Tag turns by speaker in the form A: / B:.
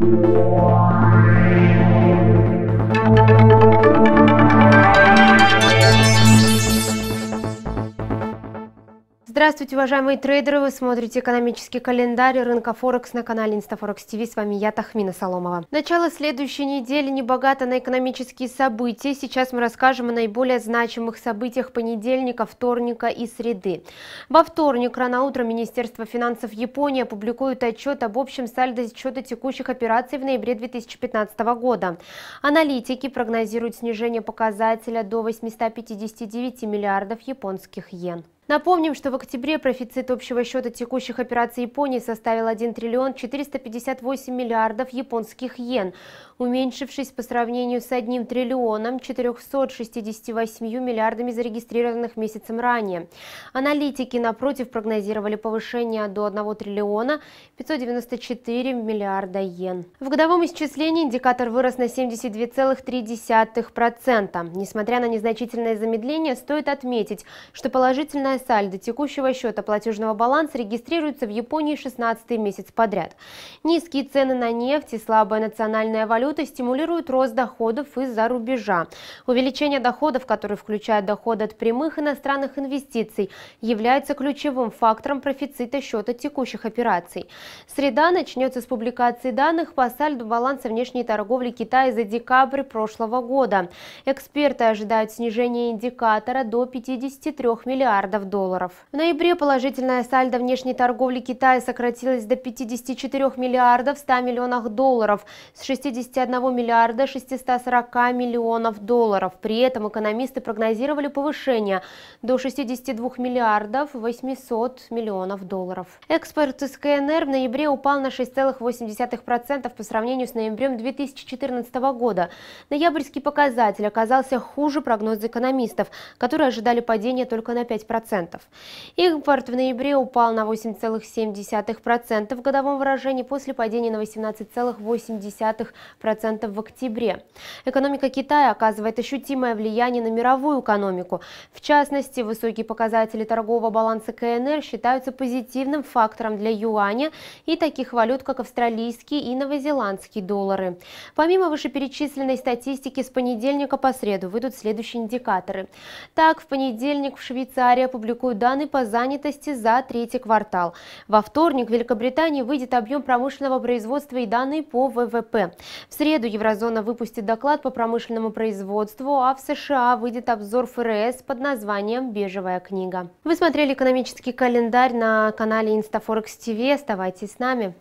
A: Música Здравствуйте, уважаемые трейдеры! Вы смотрите экономический календарь рынка Форекс на канале Инстафорекс ТВ. С вами я, Тахмина Соломова. Начало следующей недели не богато на экономические события. Сейчас мы расскажем о наиболее значимых событиях понедельника, вторника и среды. Во вторник рано утром Министерство финансов Японии опубликует отчет об общем сальдо счета текущих операций в ноябре 2015 года. Аналитики прогнозируют снижение показателя до 859 миллиардов японских йен. Напомним, что в октябре профицит общего счета текущих операций Японии составил 1 триллион 458 миллиардов японских йен, уменьшившись по сравнению с 1 триллионом 468 миллиардами зарегистрированных месяцем ранее. Аналитики, напротив, прогнозировали повышение до 1 триллиона 594 миллиарда йен. В годовом исчислении индикатор вырос на 72,3%. Несмотря на незначительное замедление, стоит отметить, что положительная сальдо текущего счета платежного баланса регистрируется в Японии 16 месяц подряд. Низкие цены на нефть и слабая национальная валюта стимулируют рост доходов из-за рубежа. Увеличение доходов, которые включают доходы от прямых иностранных инвестиций, является ключевым фактором профицита счета текущих операций. Среда начнется с публикации данных по сальдо баланса внешней торговли Китая за декабрь прошлого года. Эксперты ожидают снижения индикатора до 53 миллиардов долларов. В ноябре положительное сальдо внешней торговли Китая сократилось до 54 миллиардов 100 миллионов долларов с 61 миллиарда 640 миллионов долларов. При этом экономисты прогнозировали повышение до 62 миллиардов 800 миллионов долларов. Экспорт из КНР в ноябре упал на 6,8% по сравнению с ноябрем 2014 года. Ноябрьский показатель оказался хуже прогноза экономистов, которые ожидали падения только на 5%. 3%. Импорт в ноябре упал на 8,7% в годовом выражении после падения на 18,8% в октябре. Экономика Китая оказывает ощутимое влияние на мировую экономику. В частности, высокие показатели торгового баланса КНР считаются позитивным фактором для юаня и таких валют, как австралийский и новозеландский доллары. Помимо вышеперечисленной статистики, с понедельника по среду выйдут следующие индикаторы. Так, в понедельник в Швейцарии публикуют данные по занятости за третий квартал. Во вторник в Великобритании выйдет объем промышленного производства и данные по ВВП. В среду еврозона выпустит доклад по промышленному производству, а в США выйдет обзор ФРС под названием «Бежевая книга». Вы смотрели экономический календарь на канале InstaForex TV. Оставайтесь с нами.